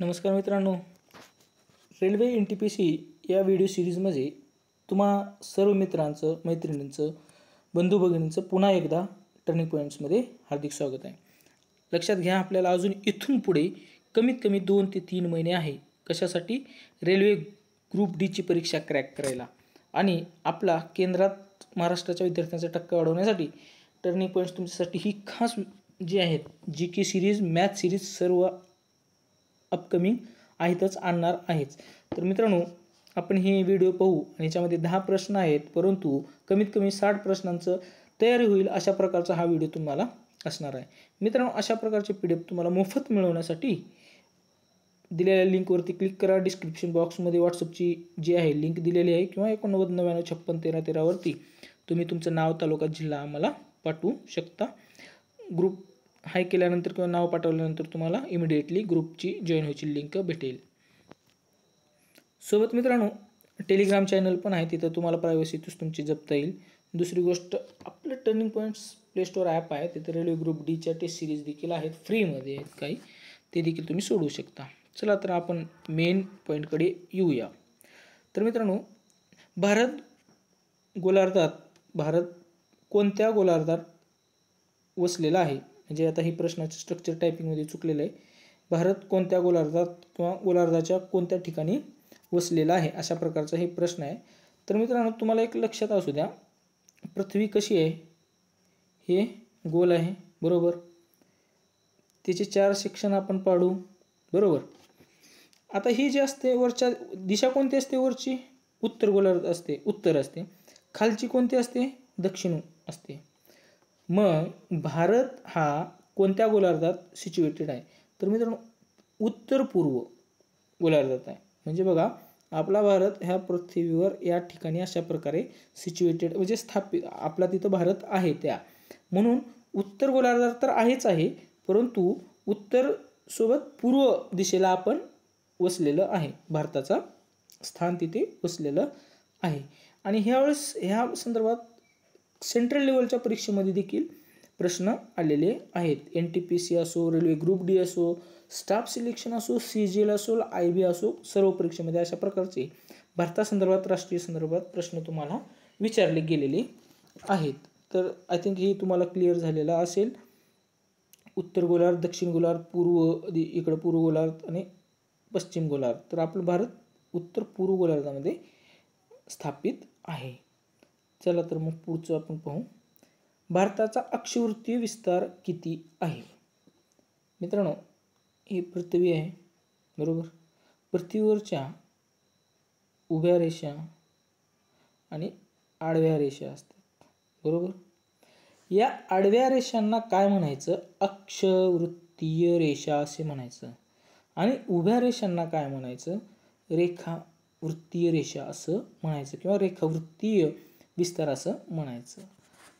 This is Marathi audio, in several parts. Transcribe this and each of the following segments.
नमस्कार मित्रांनो railway N T P C या व्हिडिओ सिरीजमध्ये तुम्हा सर्व मित्रांचं मैत्रिणींचं बंधू भगिनींचं पुन्हा एकदा टर्निंग पॉईंट्समध्ये हार्दिक स्वागत आहे लक्षात घ्या आपल्याला अजून इथून पुढे कमीत कमी दोन ते तीन महिने आहे कशासाठी रेल्वे ग्रुप डीची परीक्षा क्रॅक करायला आणि आपला केंद्रात महाराष्ट्राच्या विद्यार्थ्यांचा टक्का वाढवण्यासाठी टर्निंग पॉईंट्स तुमच्यासाठी ही खास जी आहेत G K series math series सर्व अपकमिंग आहेतच आणणार आहेच तर मित्रांनो आपण हे व्हिडिओ पाहू आणि याच्यामध्ये दहा प्रश्न आहेत परंतु कमीत कमी साठ प्रश्नांचं तयारी होईल अशा प्रकारचा हा व्हिडिओ तुम्हाला असणार आहे मित्रांनो अशा प्रकारचे पी डी एफ तुम्हाला मोफत मिळवण्यासाठी दिलेल्या लिंकवरती क्लिक करा डिस्क्रिप्शन बॉक्समध्ये व्हॉट्सअपची जी आहे लिंक दिलेली आहे किंवा एकोणनव्वद नव्याण्णव छप्पन तेरा तेरावरती तुम्ही तुमचं नाव तालुका जिल्हा आम्हाला पाठवू शकता ग्रुप हाय केल्यानंतर किंवा नाव पाठवल्यानंतर तुम्हाला इमिडिएटली ग्रुपची जॉईन व्हायची लिंक भेटेल सोबत मित्रांनो टेलिग्राम चॅनल पण आहे तिथं तुम्हाला प्रायव्हसी तुमची जपता येईल दुसरी गोष्ट आपलं turning points play store app आहे तिथे रेल्वे ग्रुप डीच्या टेस्ट सिरीज देखील आहेत फ्रीमध्ये आहेत काही ते देखील तुम्ही सोडवू शकता चला तर आपण मेन पॉईंटकडे येऊया तर मित्रांनो भारत गोलार्धात भारत कोणत्या गोलार्धात वसलेला आहे म्हणजे आता ही प्रश्नाची स्ट्रक्चर टायपिंगमध्ये चुकलेलं आहे भारत कोणत्या गोलार्धात किंवा गोलार्धाच्या कोणत्या ठिकाणी वसलेला आहे अशा प्रकारचा हे प्रश्न आहे तर मित्रांनो तुम्हाला एक लक्षात असू द्या पृथ्वी कशी आहे हे गोल आहे बरोबर त्याचे चार सेक्शन आपण पाडू बरोबर आता ही जी असते वरच्या दिशा कोणती असते वरची उत्तर गोलार्ध असते उत्तर असते खालची कोणती असते दक्षिण असते मग भारत हा कोणत्या गोलार्धात सिच्युएटेड आहे तर मित्रांनो उत्तर पूर्व गोलार्धात आहे म्हणजे बघा आपला भारत ह्या पृथ्वीवर या ठिकाणी अशा प्रकारे सिच्युएटेड म्हणजे स्थापित आपला तिथं भारत आहे त्या म्हणून उत्तर गोलार्धात तर आहेच आहे परंतु उत्तर सोबत पूर्व दिशेला आपण वसलेलं आहे भारताचा स्थान तिथे वसलेलं आहे आणि ह्यावेळेस ह्या संदर्भात सेंट्रल लेवलच्या परीक्षेमध्ये देखील प्रश्न आलेले आहेत एन टी पी सी असो रेल्वे ग्रुप डी असो स्टाफ सिलेक्शन असो सी जी एल असो आय बी असो सर्व परीक्षेमध्ये अशा प्रकारचे भारतासंदर्भात राष्ट्रीय संदर्भात प्रश्न तुम्हाला विचारले गेलेले आहेत तर आय थिंक हे तुम्हाला क्लिअर झालेलं असेल उत्तर गोलार्ध दक्षिण गोलार्ध पूर्व इकडं पूर्व गोलार्ध आणि पश्चिम गोलार्ध तर आपलं भारत उत्तर पूर्व गोलार्धामध्ये स्थापित आहे चला तर मग पुढचं आपण पाहू भारताचा अक्षवृत्तीय विस्तार किती आहे मित्रांनो ही पृथ्वी आहे बरोबर पृथ्वीवरच्या उभ्या रेषा आणि आडव्या रेषा असतात बरोबर या आडव्या रेषांना काय म्हणायचं अक्षवृत्तीय रेषा असे म्हणायचं आणि उभ्या रेषांना काय म्हणायचं रेखावृत्तीय रेषा असं म्हणायचं किंवा रेखावृत्तीय विस्तार असं म्हणायचं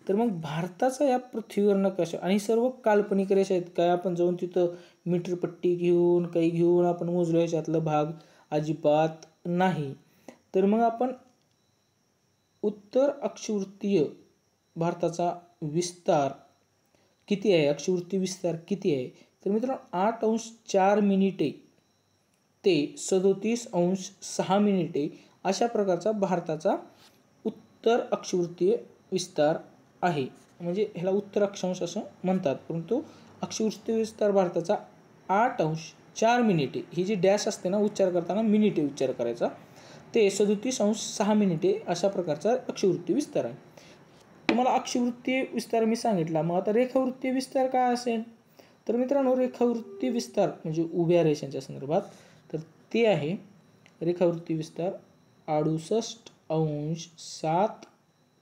तर मग भारताचा या पृथ्वीवरनं कशा आणि सर्व काल्पनिक रेषा आहेत काय आपण जाऊन तिथं मीटरपट्टी घेऊन काही घेऊन आपण मोजलो याच्यातला भाग अजिबात नाही तर मग आपण उत्तर अक्षवृत्तीय भारताचा विस्तार किती आहे अक्षवृत्तीय विस्तार किती आहे तर मित्रांनो आठ अंश चार मिनिटे ते सदोतीस अंश सहा मिनिटे अशा प्रकारचा भारताचा उत्तर अक्षवृत्तीय विस्तार आहे म्हणजे ह्याला उत्तर अक्षांश असं म्हणतात परंतु अक्षवृत्तीय विस्तार भारताचा आठ अंश चार मिनिटे ही जी डॅश असते ना उच्चार करताना मिनिटे उच्चार करायचा ते सदोतीस अंश सहा मिनिटे अशा प्रकारचा अक्षवृत्ती विस्तार आहे तुम्हाला अक्षवृत्तीय विस्तार मी सांगितला मग आता रेखावृत्ती विस्तार काय असेल तर मित्रांनो रेखावृत्ती विस्तार म्हणजे उभ्या रेषांच्या संदर्भात तर ते आहे रेखावृत्ती विस्तार अडुसष्ट अंश सात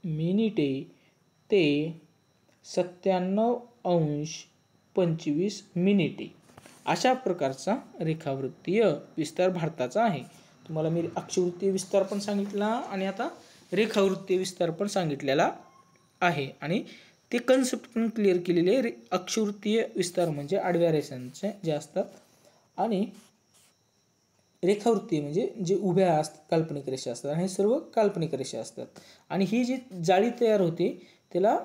मिनिटे ते सत्त्याण्णव अंश पंचवीस मिनिटे अशा प्रकारचा रेखावृत्तीय विस्तार भारताचा आहे तुम्हाला मी अक्षवृत्तीय विस्तार पण सांगितला आणि आता रेखावृत्तीय विस्तार पण सांगितलेला आहे आणि ते कन्सेप्ट पण क्लिअर केलेले रे अक्षवृत्तीय विस्तार म्हणजे आडव्या रेषांचे जे असतात आणि रेखावृत्ती म्हणजे जे उभ्या असतात काल्पनिक रेषा असतात आणि हे सर्व काल्पनिक रेषा असतात आणि ही जी जाळी तयार होते त्याला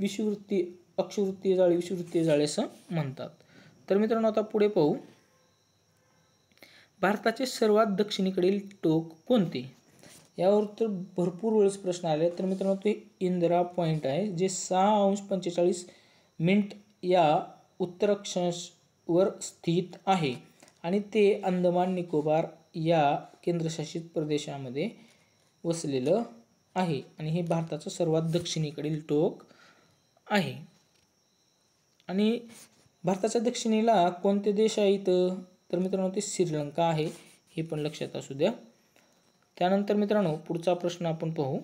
विषुवृत्ती अक्षवृत्तीय जाळी विषुवृत्तीय जाळी असं म्हणतात तर मित्रांनो आता पुढे पाहू भारताचे सर्वात दक्षिणेकडील टोक कोणते यावर तर भरपूर वेळेस प्रश्न आले तर मित्रांनो ते इंदिरा पॉईंट आहे जे सहा अंश पंचेचाळीस मिनिट या उत्तर स्थित आहे आणि ते अंदमान निकोबार या केंद्रशासित प्रदेशामध्ये वसलेलं आहे आणि हे भारताचं सर्वात दक्षिणेकडील टोक आहे आणि भारताच्या दक्षिणेला कोणते देश आहेत तर मित्रांनो ते श्रीलंका आहे हे पण लक्षात असू द्या त्यानंतर मित्रांनो पुढचा प्रश्न आपण पाहू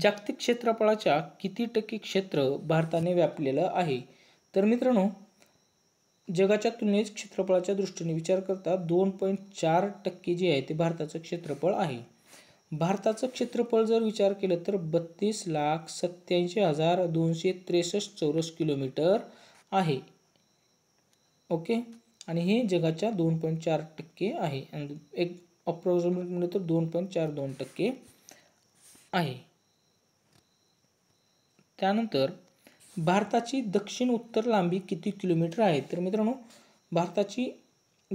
जागतिक क्षेत्रफळाच्या किती टक्के क्षेत्र भारताने व्यापलेलं आहे तर मित्रांनो जगाच्या तुलनेत क्षेत्रफळाच्या दृष्टीने विचार करता दोन पॉईंट चार टक्के जे आहे ते भारताचं क्षेत्रफळ आहे भारताचं क्षेत्रफळ जर विचार केलं तर बत्तीस लाख सत्याऐंशी हजार दोनशे त्रेसष्ट चौरस किलोमीटर आहे ओके आणि हे जगाच्या दोन पॉईंट चार टक्के आहे आणि एक अप्रॉक्सिमेट म्हणजे तर दोन पॉईंट चार दोन टक्के आहे त्यानंतर भारताची दक्षिण उत्तर लांबी किती किलोमीटर आहे तर मित्रांनो भारताची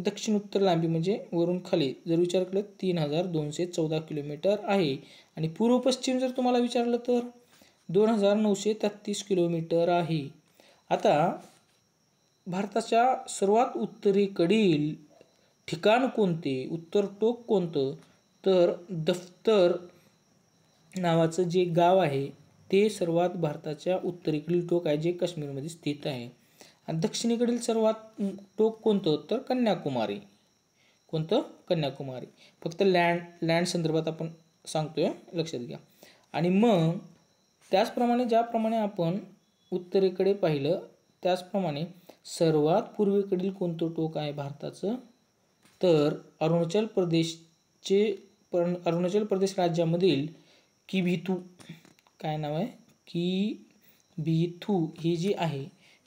दक्षिण उत्तर लांबी म्हणजे वरून खाली जर विचार केलं तीन हजार दोनशे चौदा किलोमीटर आहे आणि पूर्व पश्चिम जर तुम्हाला विचारलं तर दोन हजार नऊशे तेहत्तीस किलोमीटर आहे आता भारताच्या सर्वात उत्तरेकडील ठिकाण कोणते उत्तर टोक कोणतं तर दफ्तर नावाचं जे गाव आहे ते सर्वात भारताच्या उत्तरेकडील टोक आहे जे काश्मीरमध्ये स्थित आहे आणि दक्षिणेकडील सर्वात टोक कोणतं तर कन्याकुमारी कोणतं कन्याकुमारी फक्त लँड लँड संदर्भात आपण सांगतो लक्षात घ्या आणि मग त्याचप्रमाणे ज्याप्रमाणे आपण उत्तरेकडे पाहिलं त्याचप्रमाणे सर्वात पूर्वेकडील कोणतं टोक आहे भारताचं तर अरुणाचल प्रदेशचे पण अरुणाचल प्रदेश राज्यामधील किबितू काय नाव आहे की थू ही जी आहे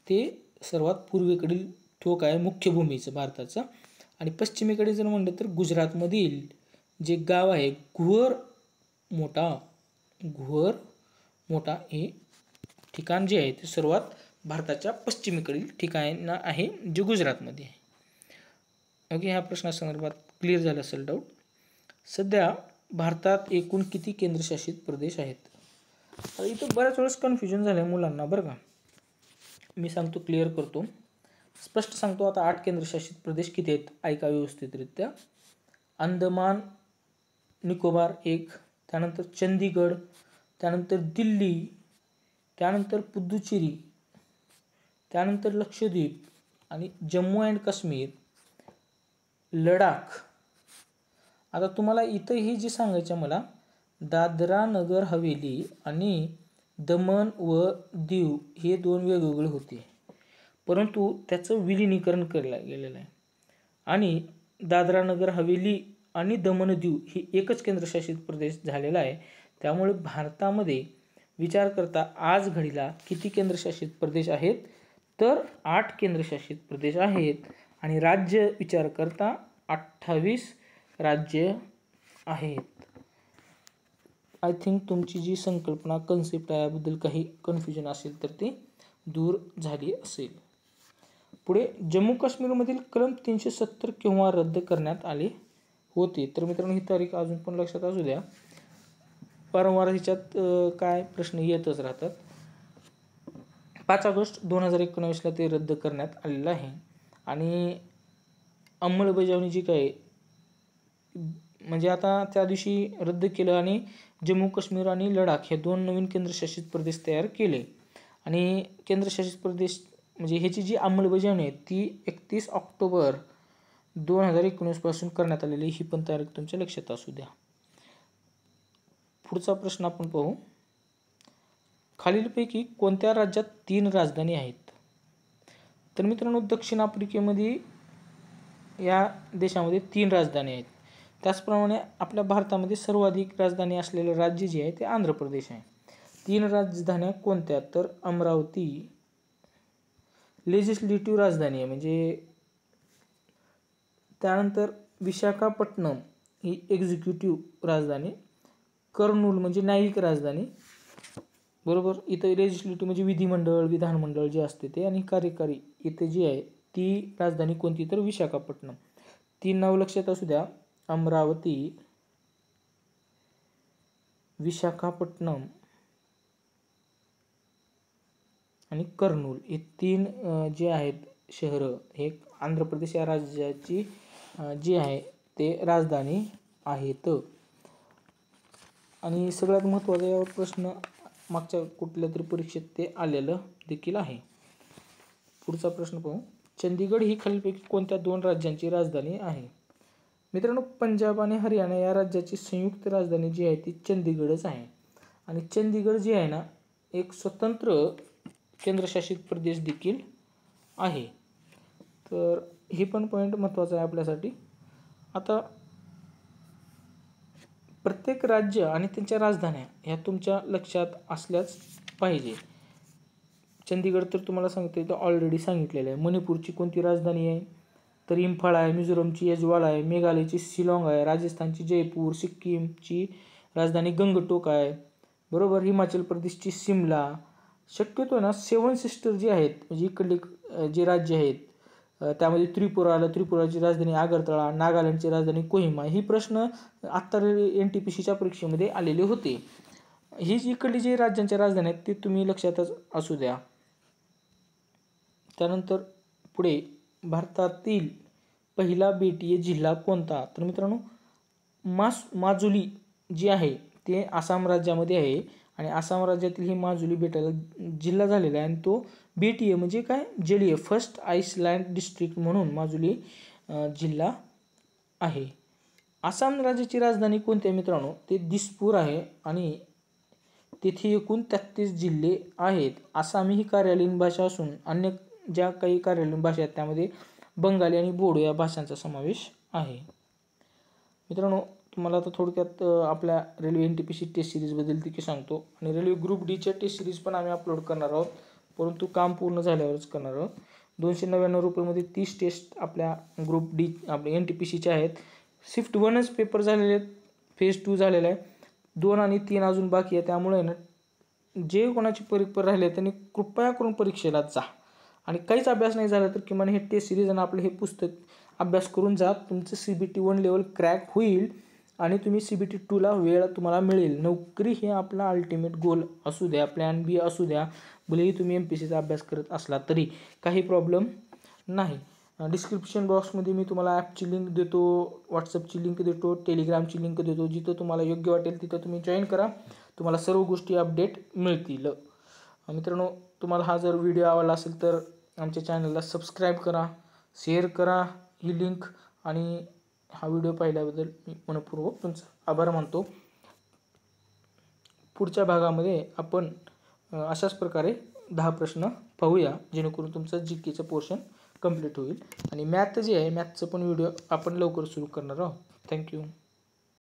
ते सर्वात पूर्वेकडील ठोक आहे मुख्य भूमीचं भारताचं आणि पश्चिमेकडे जर म्हणलं तर गुजरातमधील जे गाव आहे घुवर मोठा घुवर मोठा हे ठिकाण जे आहे ते सर्वात भारताच्या पश्चिमेकडील ठिकाण आहे जे गुजरातमध्ये आहे ओके ह्या प्रश्नासंदर्भात क्लिअर झालं असेल डाऊट सध्या भारतात एकूण किती केंद्रशासित प्रदेश आहेत आता इथं बऱ्याच वेळेस कन्फ्युजन झालं आहे मुलांना बरं का मी सांगतो क्लिअर करतो स्पष्ट सांगतो आता आठ केंद्रशासित प्रदेश किती आहेत ऐका व्यवस्थितरित्या अंदमान निकोबार एक त्यानंतर चंदीगड त्यानंतर दिल्ली त्यानंतर पुदुचेरी त्यानंतर लक्षद्वीप आणि जम्मू अँड काश्मीर लडाख आता तुम्हाला इथं हे जे सांगायचं मला दादरा नगर हवेली आणि दमन व दीव हे दोन वेगवेगळे होते परंतु त्याचं विलिनीकरण केलं गेलेलं आहे आणि दादरा नगर हवेली आणि दमन दीव हे एकच केंद्रशासित प्रदेश झालेला आहे त्यामुळे भारतामध्ये विचार करता आज घडीला किती केंद्रशासित प्रदेश आहेत तर आठ केंद्रशासित प्रदेश आहेत आणि राज्य विचार करता अठ्ठावीस राज्य आहेत आय थिंक तुमची जी संकल्पना कन्सेप्ट आहे याबद्दल काही कन्फ्युजन असेल तर ती दूर झाली असेल पुढे जम्मू काश्मीरमधील कलम तीनशे सत्तर किंवा रद्द करण्यात आले होते तर मित्रांनो ही तारीख अजून पण लक्षात असू द्या वारंवार ह्याच्यात काय प्रश्न येतच राहतात पाच ऑगस्ट दोन हजार एकोणावीसला ते रद्द करण्यात आलेलं आहे आणि अंमलबजावणी जी काय म्हणजे आता त्या दिवशी रद्द केलं आणि जम्मू काश्मीर आणि लडाख हे दोन नवीन केंद्रशासित प्रदेश तयार केले आणि केंद्रशासित प्रदेश म्हणजे ह्याची जी अंमलबजावणी आहे ती एकतीस ऑक्टोबर दोन हजार एकोणीसपासून करण्यात आलेली ही पण तयारी तुमच्या लक्षात असू द्या पुढचा प्रश्न आपण पाहू खालीलपैकी कोणत्या राज्यात तीन राजधानी आहेत तर मित्रांनो दक्षिण आफ्रिकेमध्ये या देशामध्ये तीन राजधानी आहेत त्याचप्रमाणे आपल्या भारतामध्ये सर्वाधिक राजधानी असलेलं राज्य जे आहे ते आंध्र प्रदेश आहे तीन राजधान्या कोणत्या तर अमरावती लेजिस्लेटिव्ह राजधानी आहे म्हणजे त्यानंतर विशाखापट्टणम ही एक्झिक्युटिव्ह राजधानी कर्नूल म्हणजे न्यायिक राजधानी बरोबर इथं लेजिस्लेटिव्ह म्हणजे विधिमंडळ विधानमंडळ जे असते ते आणि कार्यकारी इथे जी आहे ती राजधानी कोणती तर विशाखापट्टणम तीन नाव लक्षात असू द्या अमरावती विशाखापट्टणम आणि कर्नूल हे तीन जे आहेत शहरं हे आंध्र प्रदेश या राज्याची जी आहे ते राजधानी आहेत आणि सगळ्यात महत्त्वाचा यावर प्रश्न मागच्या कुठल्या तरी परीक्षेत ते आलेलं देखील आहे पुढचा प्रश्न पाहू चंदीगड ही खालीलपैकी कोणत्या दोन राज्यांची राजधानी आहे मित्रांनो पंजाब आणि हरियाणा या राज्याची संयुक्त राजधानी जी आहे ती चंदीगडच आहे आणि चंदीगड जी आहे ना एक स्वतंत्र केंद्रशासित प्रदेश देखील आहे तर हे पण पॉईंट महत्त्वाचं आहे आपल्यासाठी आता प्रत्येक राज्य आणि त्यांच्या राजधान्या ह्या तुमच्या लक्षात असल्याच पाहिजे चंदीगड तर तुम्हाला सांगते तर ऑलरेडी सांगितलेलं आहे मणिपूरची कोणती राजधानी आहे तर इम्फाळ आहे मिझोरमची यजवाळ आहे मेघालयची शिलाँग आहे राजस्थानची जयपूर सिक्कीमची राजधानी गंगटोक आहे बरोबर हिमाचल प्रदेशची शिमला शक्यतो ना सेवन सिस्टर जे आहेत म्हणजे इकडले जे राज्य आहेत त्यामध्ये त्रिपुरा आलं त्रिपुराची राजधानी आगरतळा नागालँडची राजधानी कोहिमा ही प्रश्न आत्ता एन टी पी सीच्या परीक्षेमध्ये आलेले होते ही जी इकडली जे राज्यांच्या राजधानी आहेत ते तुम्ही लक्षातच असू द्या त्यानंतर पुढे भारतातील पहिला बेटीय जिल्हा कोणता तर मित्रांनो मास माजुली जी आहे ते आसाम राज्यामध्ये आहे आणि आसाम राज्यातील ही माजुली बेटाला जिल्हा झालेला आहे आणि तो बेटीय म्हणजे काय जेडीए फर्स्ट आईसलँड डिस्ट्रिक्ट म्हणून माजुली जिल्हा आहे आसाम राज्याची राजधानी कोणती आहे मित्रांनो ते दिसपूर आहे आणि तेथे एकूण तेहतीस जिल्हे आहेत आसामी ही कार्यालयीन भाषा असून अन्य ज्या काही कार्यालयीन भाषा आहेत त्यामध्ये बंगाली आणि बोडो या भाषांचा समावेश आहे मित्रांनो तुम्हाला आता थोडक्यात आपल्या railway N T P C test सिरीजबद्दल तिथे सांगतो आणि रेल्वे ग्रुप डीच्या टेस्ट सिरीज पण आम्ही अपलोड करणार आहोत परंतु काम पूर्ण झाल्यावरच करणार आहोत दोनशे नव्याण्णव रुपयेमध्ये तीस टेस्ट आपल्या ग्रुप डी आपल्या एन टी पी सीच्या आहेत शिफ्ट वनच पेपर झालेले आहेत फेज टू झालेला आहे दोन आणि तीन अजून बाकी आहे त्यामुळे ना जे कोणाची परीक्षा राहिले त्यांनी कृपया करून परीक्षेला जा आणि काहीच अभ्यास नाही झाला तर किमान हे टेस्ट सिरीज आणि आपलं हे पुस्तक अभ्यास करून जा तुमचं C B T one level crack होईल आणि तुम्ही सी बी टी टूला वेळ तुम्हाला मिळेल नोकरी हे आपला अल्टिमेट गोल असू द्या प्लॅन बी असू द्या भलेही तुम्ही एम पी सीचा अभ्यास करत असला तरी काही प्रॉब्लेम नाही डिस्क्रिप्शन बॉक्समध्ये मी तुम्हाला ॲपची लिंक देतो व्हॉट्सअपची लिंक देतो टेलिग्रामची लिंक देतो जिथं तुम्हाला योग्य वाटेल तिथं तुम्ही जॉईन करा तुम्हाला सर्व गोष्टी अपडेट मिळतील मित्रांनो तुम्हाला हा जर व्हिडिओ आवडला असेल तर आमच्या चॅनलला सबस्क्राईब करा शेअर करा ही लिंक आणि हा व्हिडिओ पाहिल्याबद्दल मी मनपूर्वक तुमचा आभार मानतो पुढच्या भागामध्ये आपण अशाच प्रकारे दहा प्रश्न पाहूया जेणेकरून तुमचं जी केचं पोर्शन कंप्लीट होईल आणि मॅथ जे आहे मॅथचं पण व्हिडिओ आपण लवकर सुरू करणार आहोत थँक्यू